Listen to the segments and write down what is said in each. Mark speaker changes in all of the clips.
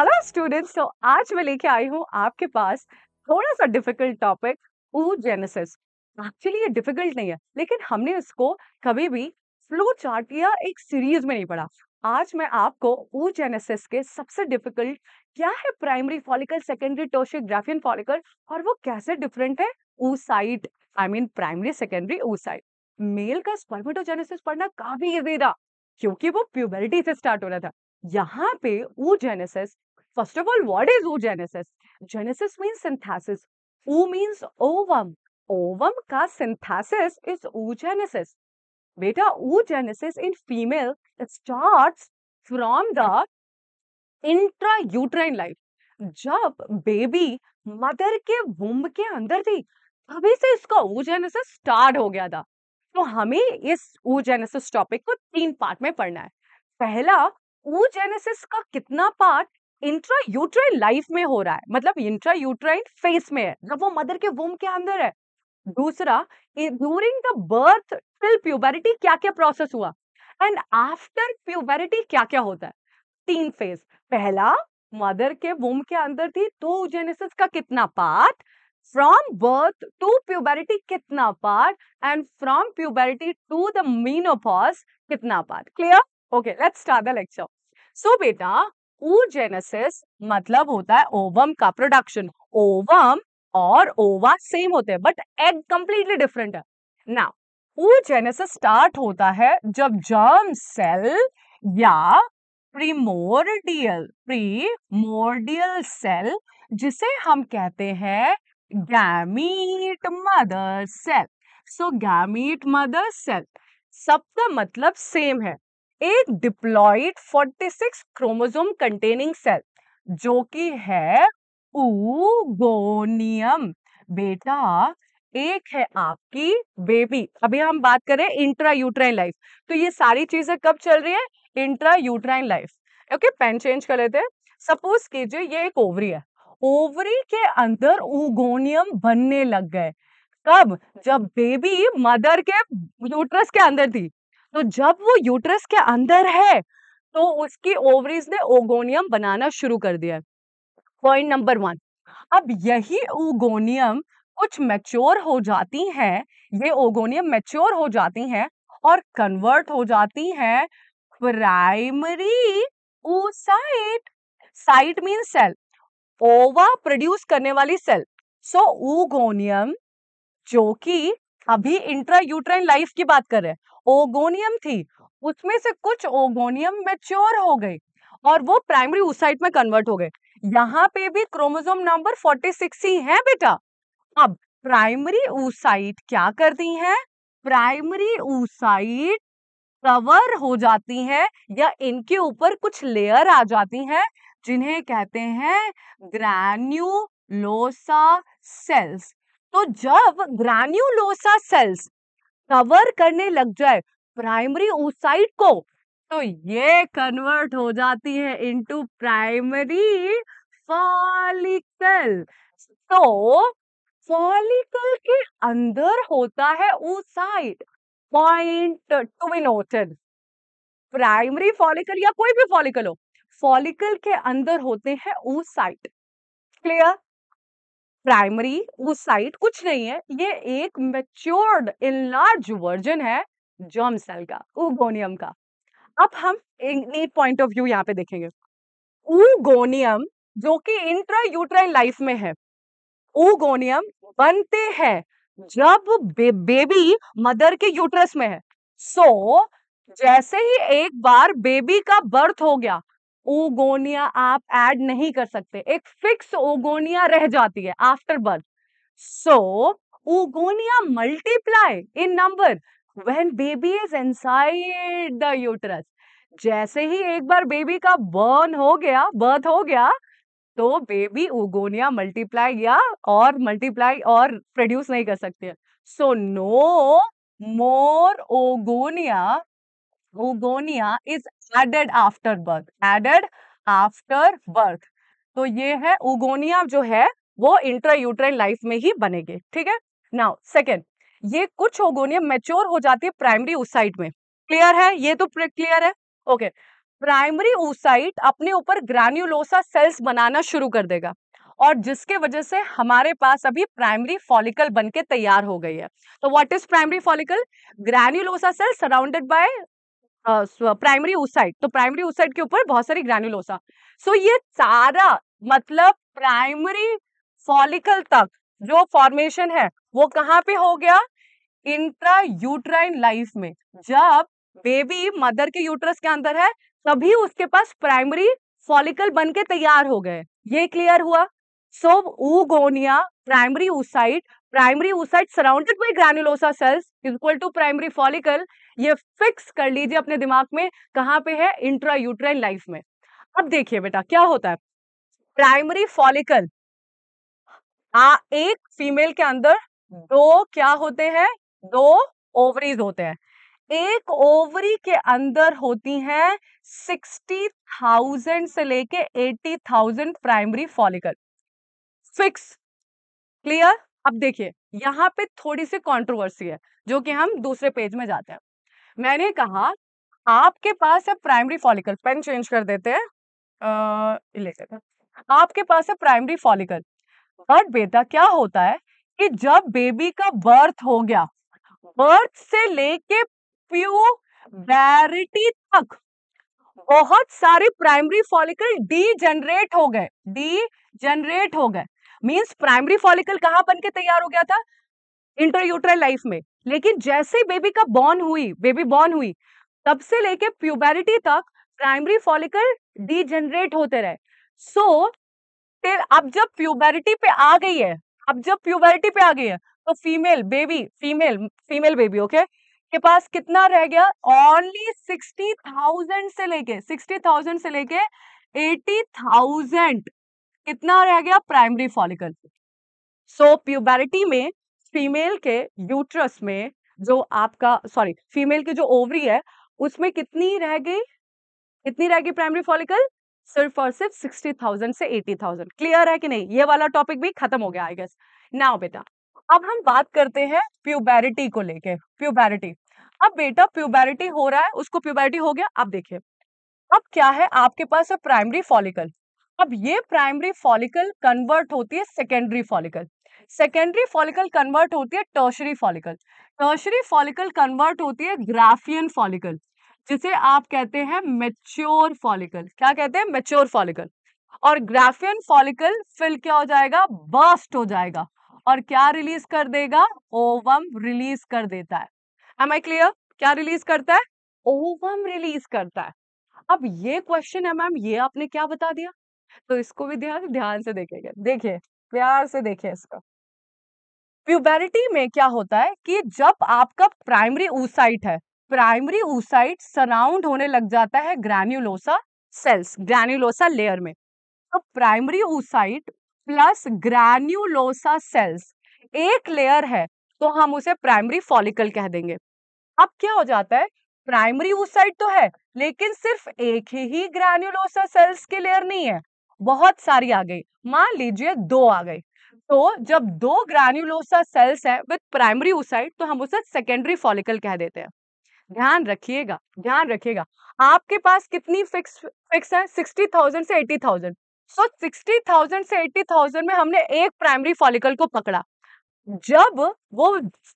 Speaker 1: Hello students तो आज मैं लेके आई हूँ आपके पास थोड़ा सा डिफिकल्ट टॉपिक ऊ एक्चुअली ये डिफिकल्ट नहीं है लेकिन हमने इसको कभी भी फ्लो चार्ट या एक सीरीज में नहीं पढ़ा आज मैं आपको ऊ के सबसे डिफिकल्ट क्या है प्राइमरी फॉलिकल सेकेंडरी टोशी ग्राफियन फॉलिकल और वो कैसे डिफरेंट है oocyte I mean primary secondary oocyte male का स्पर्मेटोजेनेसिस पढ़ना काफी ईजी था क्योंकि वो प्यूबरिटी से स्टार्ट हो रहा था यहाँ पे oogenesis First of all, what is oogenesis? Genesis means synthesis. O means ovum. Ovum का synthesis is oogenesis. बेटा oogenesis in female it starts from the intrauterine life. जब बेबी मदर के वुम्ब के अंदर थी तभी से इसका ओजेनेसिस स्टार्ट हो गया था तो हमें इस ओजेनेसिस टॉपिक को तीन पार्ट में पढ़ना है पहला ओजेनेसिस का कितना पार्ट इंट्रा यूट्राइन लाइफ में हो रहा है मतलब इंट्रा यूट्राइन फेस में है मतलब वो मदर के वोम के अंदर है दूसरा during the birth till puberty क्या क्या प्रोसेस हुआ एंड आफ्टर प्यूबेरिटी क्या क्या होता है तीन फेज पहला मदर के वोम के अंदर थी तो जेनेसिस का कितना part from birth to puberty कितना part and from puberty to the menopause कितना part clear okay let's start the lecture so बेटा ऊजेनेसिस मतलब होता है ओवम का प्रोडक्शन ओवम और ओवा सेम होते हैं बट एग कंप्लीटली डिफरेंट है ना ऊजेनेसिस स्टार्ट होता है जब जर्म सेल या प्रीमोर्डियल प्रीमोर्डियल सेल जिसे हम कहते हैं gamete mother cell so gamete mother cell का मतलब सेम है एक डिप्लॉइड 46 क्रोमोजोम कंटेनिंग सेल जो कि है ऊगोनियम बेटा एक है आपकी बेबी अभी हम बात करें इंट्रा यूट्राइन लाइफ तो ये सारी चीजें कब चल रही है intrauterine life okay pen change कर लेते हैं सपोज कीजिए ये एक ओवरी है ओवरी के अंदर उगोनियम बनने लग गए कब जब बेबी मदर के यूट्रस के अंदर थी तो जब वो यूट्रस के अंदर है तो उसकी ओवरीज ने ओगोनियम बनाना शुरू कर दिया पॉइंट नंबर वन अब यही ओगोनियम कुछ मैच्योर हो जाती हैं ये ओगोनियम मैच्योर हो जाती हैं और कन्वर्ट हो जाती हैं प्राइमरी ओसाइट साइट मीन सेल ओवा प्रोड्यूस करने वाली सेल सो ओगोनियम जो कि अभी इंट्रा यूट्राइन लाइफ की बात कर रहे हैं ओगोनियम थी उसमें से कुछ ओगोनियम मेच्योर हो गए और वो प्राइमरी उसाइट में कन्वर्ट हो गए यहाँ पे भी क्रोमोजोम नंबर 46 ही है बेटा अब प्राइमरी ऊसाइट क्या करती है प्राइमरी ऊसाइट कवर हो जाती है या इनके ऊपर कुछ लेयर आ जाती हैं जिन्हें कहते हैं ग्रैन्यूलोसा सेल्स तो जब ग्रैन्यूलोसा सेल्स कवर करने लग जाए प्राइमरी ओसाइट को तो ये कन्वर्ट हो जाती है इनटू प्राइमरी फॉलिकल तो फॉलिकल के अंदर होता है oocyte point to be noted primary follicle या कोई भी फॉलिकल हो फॉलिकल के अंदर होते हैं oocyte clear primary oocyte कुछ नहीं है ये एक मेच्योर्ड इन लार्ज वर्जन है जर्म सेल का उगोनियम का अब हम नीट पॉइंट ऑफ व्यू यहाँ पे देखेंगे उगोनियम जो कि इंट्रा यूट्राइन लाइफ में है उगोनियम बनते हैं जब बे, बेबी मदर के यूट्रस में है सो so, जैसे ही एक बार बेबी का बर्थ हो गया ओगोनिया आप ऐड नहीं कर सकते एक फिक्स ओगोनिया रह जाती है after birth so oogonia multiply in number when baby is inside the uterus जैसे ही एक बार बेबी का बर्न हो गया बर्थ हो गया तो बेबी ओगोनिया मल्टीप्लाई या और मल्टीप्लाई और प्रोड्यूस नहीं कर सकती so no more oogonia oogonia is added after birth added after birth तो ये है oogonia जो है वो इंट्रा यूट्राइन लाइफ में ही बनेंगे ठीक है नाउ सेकेंड ये कुछ ओगोनिया मेच्योर हो जाती है प्राइमरी ओसाइट में क्लियर है ये तो क्लियर है ओके प्राइमरी ओसाइट अपने ऊपर ग्रैन्यूलोसा सेल्स बनाना शुरू कर देगा और जिसके वजह से हमारे पास अभी प्राइमरी फॉलिकल बनके तैयार हो गई है तो what is primary follicle granulosa cell surrounded by primary oocyte तो प्राइमरी ओसाइट के ऊपर बहुत सारी ग्रैनुलोसा सो ये सारा मतलब प्राइमरी फॉलिकल तक जो फॉर्मेशन है वो कहाँ पे हो गया इंट्रा यूट्राइन लाइफ में जब बेबी मदर के यूट्रस के अंदर है तभी उसके पास प्राइमरी फॉलिकल बन के तैयार हो गए ये क्लियर हुआ so oogonia primary oocyte primary oocyte surrounded by granulosa cells equal to primary follicle ये फिक्स कर लीजिए अपने दिमाग में कहाँ पे है इंट्रा यूट्राइन लाइफ में अब देखिए बेटा क्या होता है प्राइमरी फॉलिकल आ, एक फीमेल के अंदर दो क्या होते हैं दो ओवरीज होते हैं एक ओवरी के अंदर होती हैं सिक्सटी थाउजेंड से लेके eighty thousand primary follicle fix clear अब देखिए यहां पे थोड़ी सी कंट्रोवर्सी है जो कि हम दूसरे पेज में जाते हैं मैंने कहा आपके पास अब प्राइमरी फॉलिकल पेन चेंज कर देते हैं लेते आपके पास है प्राइमरी फॉलिकल बट बेटा क्या होता है कि जब बेबी का बर्थ हो गया बर्थ से लेके प्यूबेरिटी तक बहुत सारे प्राइमरी फॉलिकल डी जनरेट हो गए डी जनरेट हो गए मींस प्राइमरी फॉलिकल कहां बन के तैयार हो गया था इंटरयूट्रल लाइफ में लेकिन जैसे बेबी का बॉर्न हुई बेबी बॉर्न हुई तब से लेके प्यूबेरिटी तक प्राइमरी फॉलिकल डीजनरेट होते रहे सो so, अब जब प्यूबेरिटी पे आ गई है अब जब प्यूबेरिटी पे आ गई है तो female baby female female baby okay के पास कितना रह गया ओनली सिक्सटी थाउजेंड से लेके सिक्सटी थाउजेंड से लेके एटी थाउजेंड कितना रह गया प्राइमरी फॉलिकल सो प्यूबेरिटी में फीमेल के यूट्रस में जो आपका सॉरी फीमेल के जो ओवरी है उसमें कितनी रह गई कितनी रह गई प्राइमरी फॉलिकल सिर्फ और सिर्फ सिक्सटी थाउजेंड से एटी थाउजेंड क्लियर है कि नहीं ये वाला टॉपिक भी खत्म हो गया आई गेस नाउ बेटा अब हम बात करते हैं प्यूबैरिटी को लेके प्यूबैरिटी अब बेटा प्यूबैरिटी हो रहा है उसको प्यूबैरिटी हो गया अब देखिए अब क्या है आपके पास है प्राइमरी फॉलिकल अब ये प्राइमरी फॉलिकल कन्वर्ट होती है secondary follicle secondary follicle convert होती है tertiary follicle tertiary follicle convert होती है ग्राफियन फॉलिकल जिसे आप कहते हैं मेच्योर फॉलिकल क्या कहते हैं मेच्योर फॉलिकल और ग्राफियन फॉलिकल फिल क्या हो जाएगा बर्स्ट हो जाएगा और क्या रिलीज कर देगा ओवम रिलीज कर देता है एम आई क्लियर क्या रिलीज करता है ओवम रिलीज करता है अब ये क्वेश्चन है मैम ये आपने क्या बता दिया तो इसको भी ध्यान ध्यान से देखेगा देखिए प्यार से देखिए इसका प्यूबेरिटी में क्या होता है कि जब आपका प्राइमरी ऊसाइट है प्राइमरी ऊसाइट सराउंड होने लग जाता है ग्रैन्यूलोसा सेल्स ग्रैन्यूलोसा लेयर में तो primary oocyte plus granulosa cells एक लेयर है तो हम उसे प्राइमरी फॉलिकल कह देंगे अब क्या हो जाता है प्राइमरी ऊसाइट तो है लेकिन सिर्फ एक ही, ही ग्रैन्यूलोसा सेल्स की लेयर नहीं है बहुत सारी आ गई मान लीजिए दो आ गई तो जब दो ग्रैन्यूलोसा सेल्स है विद प्राइमरी ओसाइट तो हम उसे सेकेंडरी फॉलिकल कह देते हैं ध्यान रखिएगा ध्यान रखिएगा आपके पास कितनी फिक्स फिक्स है सिक्सटी थाउजेंड से eighty thousand so sixty thousand से एट्टी थाउजेंड में हमने एक प्राइमरी फॉलिकल को पकड़ा जब वो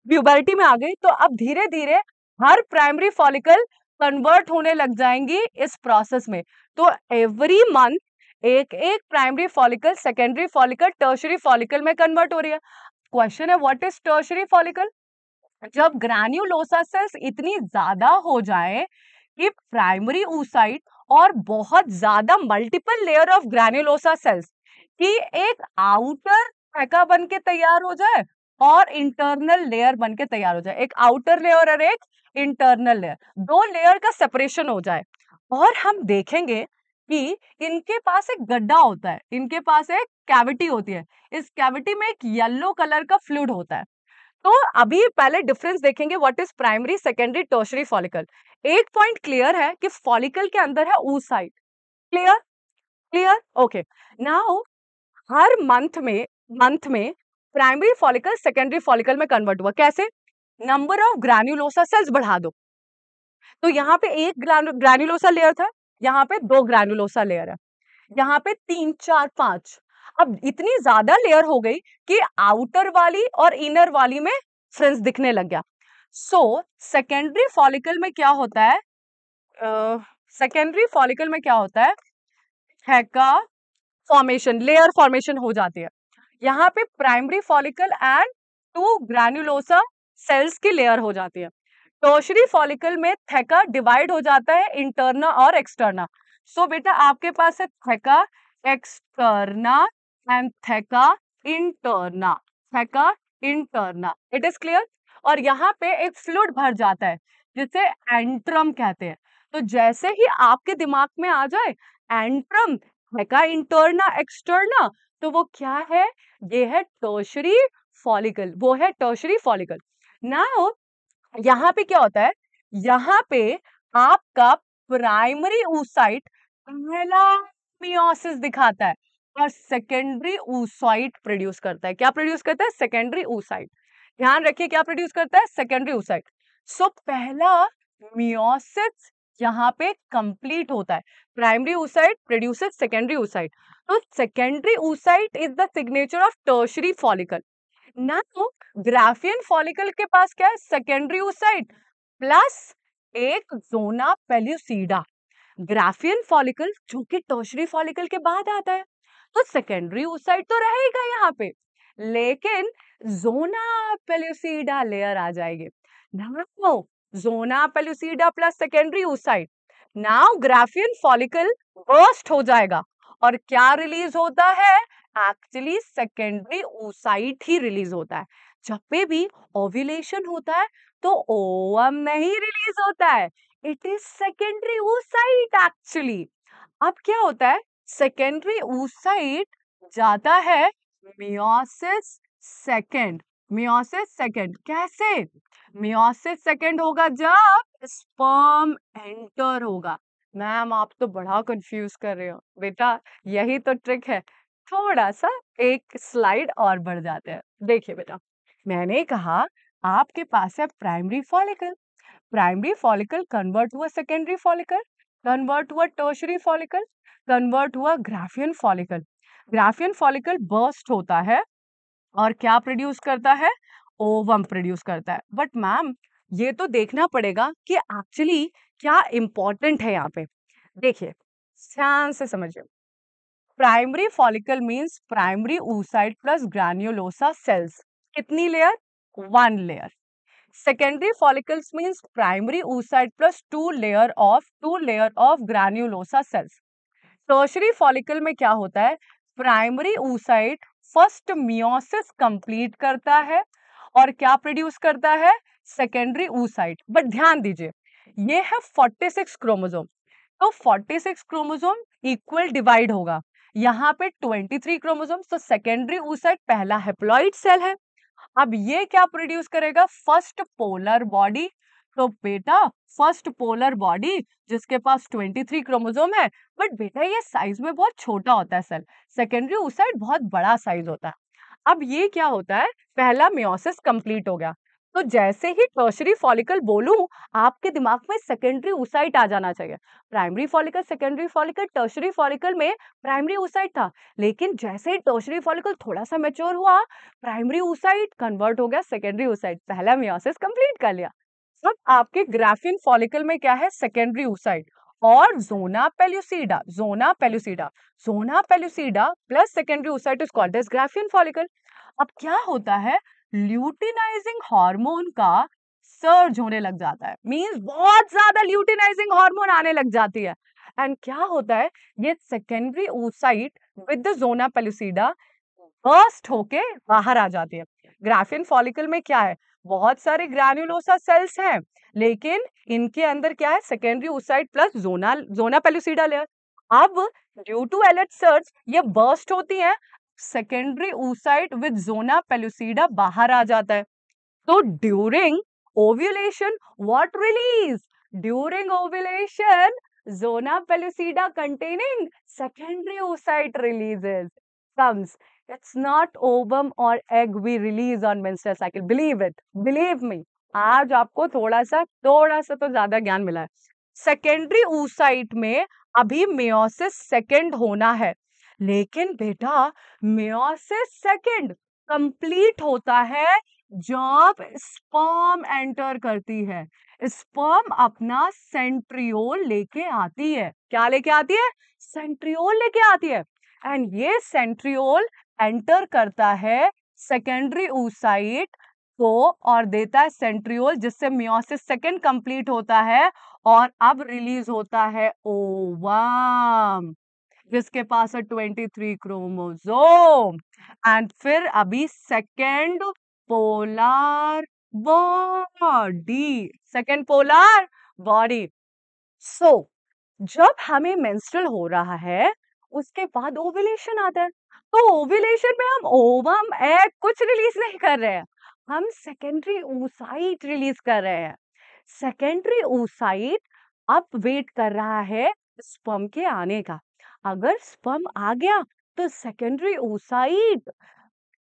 Speaker 1: प्यूबर्टी में आ गई तो अब धीरे धीरे हर प्राइमरी फॉलिकल कन्वर्ट होने लग जाएंगी इस प्रोसेस में तो एवरी मंथ एक एक primary follicle secondary follicle tertiary follicle में कन्वर्ट हो रही है क्वेश्चन है व्हाट इज टर्शरी फॉलिकल जब ग्रैन्यूलोसा सेल्स इतनी ज्यादा हो जाए कि प्राइमरी ऊसाइट और बहुत ज्यादा multiple layer of granulosa cells की एक आउटर फैका बन के तैयार हो जाए और इंटरनल लेयर बन के तैयार हो जाए एक आउटर लेयर और एक इंटरनल लेयर दो लेयर का सेपरेशन हो जाए और हम देखेंगे कि इनके पास एक गड्ढा होता है इनके पास एक कैविटी होती है इस कैविटी में एक येलो कलर का फ्लूड होता है तो अभी पहले डिफरेंस देखेंगे what is primary secondary tertiary follicle एक पॉइंट क्लियर है कि फॉलिकल के अंदर है साइड क्लियर क्लियर ओके नाउ हर मंथ में मंथ में प्राइमरी फॉलिकल सेकेंडरी फॉलिकल में कन्वर्ट हुआ कैसे नंबर ऑफ ग्रैन्यूलोसा सेल्स बढ़ा दो तो यहाँ पे एक ग्रैन्यूलोसा लेयर था यहाँ पे दो ग्रैनुलोसा लेयर है यहाँ पे तीन चार पांच अब इतनी ज्यादा लेयर हो गई कि आउटर वाली और इनर वाली में फ्रेंस दिखने लग गया सो सेकेंडरी फॉलिकल में क्या होता है सेकेंडरी uh, फॉलिकल में क्या होता है हैका फॉर्मेशन लेयर फॉर्मेशन हो जाती है यहाँ पे primary follicle and two granulosa cells की लेयर हो जाती है टोशरी फॉलिकल में थैका डिवाइड हो जाता है इंटरना और एक्सटर्ना सो so, बेटा आपके पास है theca externa and theca interna theca interna it is clear और यहाँ पे एक फ्लूड भर जाता है जिसे एंट्रम कहते हैं तो जैसे ही आपके दिमाग में आ जाए एंट्रम थैका इंटरना एक्सटर्ना तो वो क्या है ये है टोशरी फॉलिकल वो है टोशरी फॉलिकल नाउ यहाँ पे क्या होता है यहाँ पे आपका प्राइमरी ऊसाइट पहला मियोसिस दिखाता है और सेकेंडरी ऊसाइट प्रोड्यूस करता है क्या प्रोड्यूस करता है सेकेंडरी ऊसाइट ध्यान रखिए क्या प्रोड्यूस करता है सेकेंडरी ऊसाइट सो पहला मियोसिस यहाँ पे कंप्लीट होता है primary oocyte produces secondary oocyte तो secondary oocyte is the signature of tertiary follicle now तो ग्राफियन फॉलिकल के पास क्या है सेकेंडरी ओसाइट प्लस एक जोना पेल्यूसीडा ग्राफियन फॉलिकल जो कि टोशरी फॉलिकल के बाद आता है तो सेकेंडरी ओसाइट तो रहेगा यहाँ पे लेकिन जोना पेल्यूसीडा लेयर आ जाएगी now zona pellucida plus secondary oocyte now Graafian follicle burst हो जाएगा और क्या रिलीज होता है एक्चुअली सेकेंडरी ओसाइट ही रिलीज होता है जब पे भी ओव्यूलेशन होता है तो ओवम नहीं रिलीज होता है it is secondary oocyte actually अब क्या होता है सेकेंडरी ओसाइट जाता है मियोसिस सेकेंड मियोसिस सेकेंड कैसे मियोसिस सेकेंड होगा जब स्पर्म एंटर होगा मैम आप तो बड़ा कंफ्यूज कर रहे हो बेटा यही तो ट्रिक है थोड़ा सा एक स्लाइड और बढ़ जाते हैं देखिए बेटा मैंने कहा आपके पास है primary follicle primary follicle convert हुआ सेकेंडरी फॉलिकल कन्वर्ट हुआ टर्शरी फॉलिकल कन्वर्ट हुआ Graafian follicle Graafian follicle burst होता है और क्या प्रोड्यूस करता है ओवम प्रोड्यूस करता है बट मैम ये तो देखना पड़ेगा कि एक्चुअली क्या इंपॉर्टेंट है यहाँ पे देखिए ध्यान से समझिए primary follicle means primary oocyte plus granulosa cells कितनी layer one layer secondary follicles means primary oocyte plus two layer of two layer of granulosa cells tertiary follicle में क्या होता है primary oocyte first meiosis complete करता है और क्या produce करता है सेकेंडरी ऊसाइड बट ध्यान दीजिए ये है फोर्टी सिक्स क्रोमोजोम तो forty six chromosome equal divide होगा यहाँ पे 23 क्रोमोजोम तो सेकेंडरी ऊसाइट पहला हेप्लॉइड सेल है अब ये क्या प्रोड्यूस करेगा फर्स्ट पोलर बॉडी तो बेटा फर्स्ट पोलर बॉडी जिसके पास 23 क्रोमोजोम है बट बेटा ये साइज में बहुत छोटा होता है सेल सेकेंडरी उसाइड बहुत बड़ा साइज होता है अब ये क्या होता है पहला मियोसिस कंप्लीट हो गया तो जैसे ही टर्शरी फॉलिकल बोलूं आपके दिमाग में सेकेंडरी उसाइट आ जाना चाहिए primary follicle secondary follicle tertiary follicle में प्राइमरी उसाइट था लेकिन जैसे ही टर्शरी फॉलिकल थोड़ा सा मेच्योर हुआ प्राइमरी उसाइट कन्वर्ट हो गया सेकेंडरी उसाइट पहला मियोसिस कंप्लीट कर लिया अब आपके ग्राफिन फॉलिकल में क्या है सेकेंडरी उसाइट और zona pellucida zona pellucida zona pellucida plus secondary oocyte is called as Graafian follicle अब क्या होता है ल्यूटिनाइजिंग हार्मोन का सर्ज होने लग जाता है मींस बहुत ज्यादा ल्यूटिनाइजिंग हार्मोन आने लग जाती है एंड क्या होता है ये secondary oocyte with the zona pellucida burst होके बाहर आ जाती है ग्राफिन फॉलिकल में क्या है बहुत सारे ग्रैन्यूलोसा सेल्स हैं लेकिन इनके अंदर क्या है secondary oocyte plus zona zona pellucida layer अब ड्यू टू एलर्ट सर्च ये बर्स्ट होती हैं secondary oocyte with zona pellucida बाहर आ जाता है तो during ovulation what release during ovulation zona pellucida containing secondary oocyte releases comes it's not ovum और egg we release on menstrual cycle believe it believe me आज आपको थोड़ा सा थोड़ा सा तो ज्यादा ज्ञान मिला है सेकेंडरी ऊसाइट में अभी मेयोसिस सेकेंड होना है लेकिन बेटा मेयोसिस सेकंड कंप्लीट होता है जब स्पर्म एंटर करती है स्पर्म अपना सेंट्रियोल लेके आती है क्या लेके आती है सेंट्रियोल लेके आती है एंड ये सेंट्रियोल एंटर करता है सेकेंडरी ऊसाइट को और देता है सेंट्रियोल जिससे मियोसिस सेकेंड कंप्लीट होता है और अब रिलीज होता है ओवम जिसके पास है ट्वेंटी थ्री क्रोमोजोम एंड फिर अभी second polar body second polar body so जब हमें मेंस्ट्रुअल हो रहा है उसके बाद ओविलेशन आता है तो ओविलेशन में हम ओवम एग कुछ रिलीज नहीं कर रहे हैं हम सेकेंडरी ओसाइट रिलीज कर रहे हैं सेकेंडरी ओसाइट अब वेट कर रहा है स्पर्म के आने का अगर स्पर्म आ गया तो सेकेंडरी ओसाइट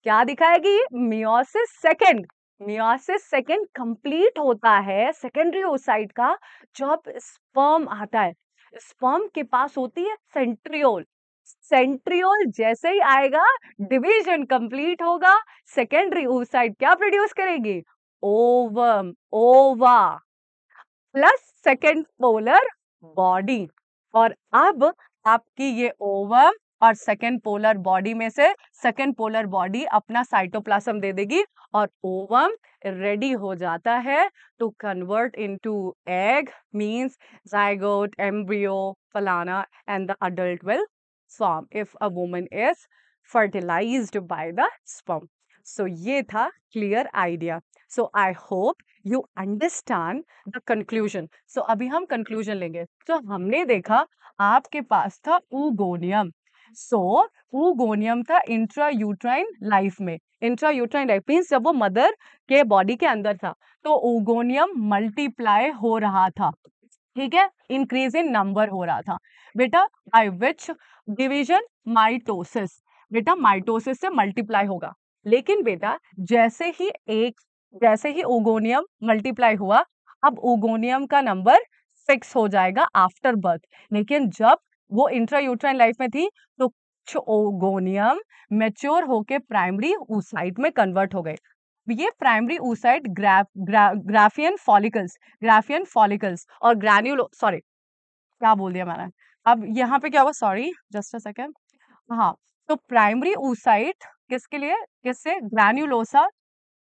Speaker 1: क्या दिखाएगी meiosis second meiosis second complete होता है सेकेंडरी ओसाइट का जब स्पर्म आता है स्पर्म के पास होती है सेंट्रियोल सेंट्रियोल जैसे ही आएगा डिवीजन कंप्लीट होगा सेकेंडरी ओसाइट क्या प्रोड्यूस करेगी ovum ova plus second polar body और अब आपकी ये ओवम और सेकेंड पोलर बॉडी में से सेकेंड पोलर बॉडी अपना साइटोप्लाज्म दे देगी और ओवम रेडी हो जाता है to convert into egg means zygote embryo फलाना and the adult will form if a woman is fertilized by the sperm so ये था clear idea so I hope you understand the conclusion so अभी हम conclusion लेंगे तो हमने देखा आपके पास था ऊगोनियम सो ऊगोनियम था इंट्रा यूट्राइन लाइफ में इंट्रा यूट्राइन लाइफ मीन्स जब वो मदर के बॉडी के अंदर था तो ऊगोनियम मल्टीप्लाई हो रहा था ठीक है इंक्रीज इन नंबर हो रहा था बेटा आई विच डिविजन माइटोसिस बेटा माइटोसिस से मल्टीप्लाई होगा लेकिन बेटा जैसे ही एक जैसे ही ओगोनियम मल्टीप्लाई हुआ अब ओगोनियम का नंबर सिक्स हो जाएगा आफ्टर बर्थ लेकिन जब वो इंट्रायूट्राइन लाइफ में थी तो कुछ ओगोनियम मेच्योर होके प्राइमरी ऊसाइट में कन्वर्ट हो गए ये primary oocyte Graafian follicles Graafian follicles और ग्रैन्यूलो सॉरी क्या बोल दिया मैंने अब यहाँ पे क्या हुआ सॉरी जस्ट अ सेकेंड हाँ तो प्राइमरी ऊसाइट किसके लिए किससे granulosa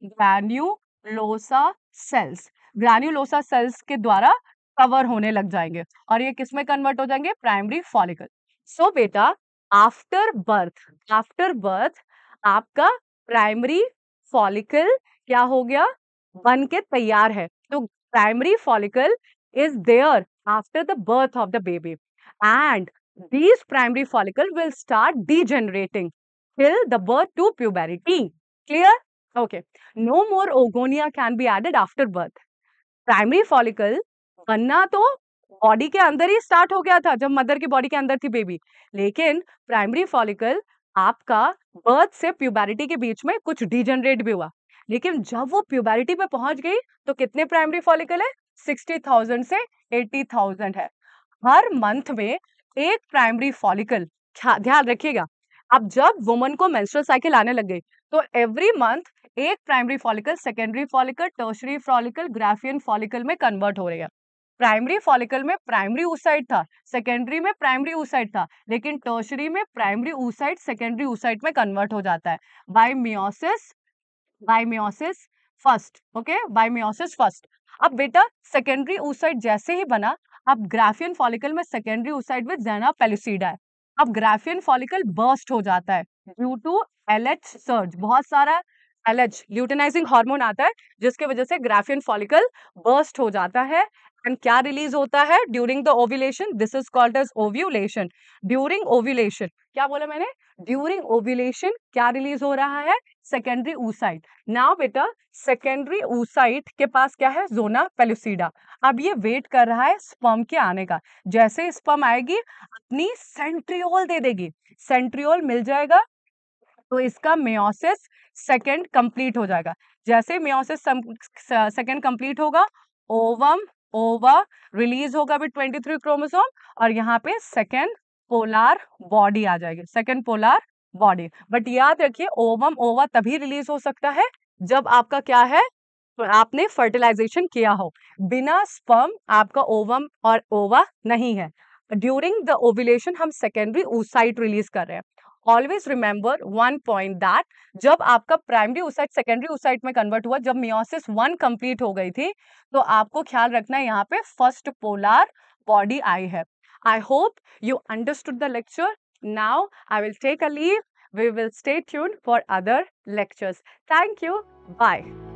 Speaker 1: granulosa cells granulosa cells के द्वारा कवर होने लग जाएंगे और ये किसमें कन्वर्ट हो जाएंगे प्राइमरी फॉलिकल सो बेटा आफ्टर बर्थ आफ्टर बर्थ आपका प्राइमरी फॉलिकल क्या हो गया बन के तैयार है तो primary follicle is there after the birth of the baby and these primary follicle will start degenerating till the birth to puberty clear Okay. No more ogonia can be added after birth. Primary follicle बनना तो body के अंदर ही start हो गया था जब mother के body के अंदर थी बेबी लेकिन प्राइमरी फॉलिकल आपका बर्थ से प्यूबैरिटी के बीच में कुछ डिजनरेट भी हुआ लेकिन जब वो प्यूबैरिटी पे पहुंच गई तो कितने प्राइमरी फॉलिकल है सिक्सटी थाउजेंड से एट्टी थाउजेंड है हर मंथ में एक प्राइमरी फॉलिकल ध्यान रखिएगा अब जब वुमन को मेंस्ट्रुअल साइकिल आने लग गई तो एवरी मंथ एक primary follicle secondary follicle tertiary follicle Graafian follicle में कन्वर्ट हो रही है प्राइमरी फॉलिकल में प्राइमरी ऊसाइड था सेकेंडरी में प्राइमरी ऊसाइड था लेकिन टर्शरी में प्राइमरी ऊसाइड सेकेंडरी ऊसाइड में कन्वर्ट हो जाता है by meiosis by meiosis first okay by meiosis first अब बेटा सेकेंडरी ऊसाइड जैसे ही बना अब ग्राफियन फॉलिकल में secondary oocyte with zona pellucida अब ग्राफियन फॉलिकल बर्स्ट हो जाता है ड्यू टू एल सर्ज बहुत सारा एलएच ल्यूटेनाइजिंग हार्मोन आता है जिसके वजह से ग्राफियन फॉलिकल बर्स्ट हो जाता है एंड क्या रिलीज होता है during the ovulation this is called as ovulation during ovulation क्या बोला मैंने ड्यूरिंग ओव्यूलेशन क्या रिलीज हो रहा है सेकेंडरी ऊसाइट नाउ बेटा सेकेंडरी ऊसाइट के पास क्या है जोना पेलुसिडा अब ये वेट कर रहा है स्पर्म के आने का जैसे स्पर्म आएगी अपनी सेंट्रियोल दे देगी सेंट्रियोल मिल जाएगा तो इसका मेयोसिस सेकेंड कंप्लीट हो जाएगा जैसे मियोसिस सेकेंड कंप्लीट होगा ओवम ओवा रिलीज होगा अभी 23 क्रोमोसोम और यहाँ पे सेकेंड पोलार बॉडी आ जाएगी सेकेंड पोलार बॉडी बट याद रखिए ओवम ओवा तभी रिलीज हो सकता है जब आपका क्या है आपने फर्टिलाइजेशन किया हो बिना स्पर्म आपका ओवम और ओवा नहीं है ड्यूरिंग द ओविलेशन हम सेकेंडरी ओसाइट रिलीज कर रहे हैं always remember one point that जब आपका प्राइमरी उसाइट सेकेंडरी उसाइट में कन्वर्ट हुआ जब मियोसिस वन कंप्लीट हो गई थी तो आपको ख्याल रखना यहाँ पे फर्स्ट पोलार बॉडी आई है I hope you understood the lecture now I will take a leave we will stay tune for other lectures thank you bye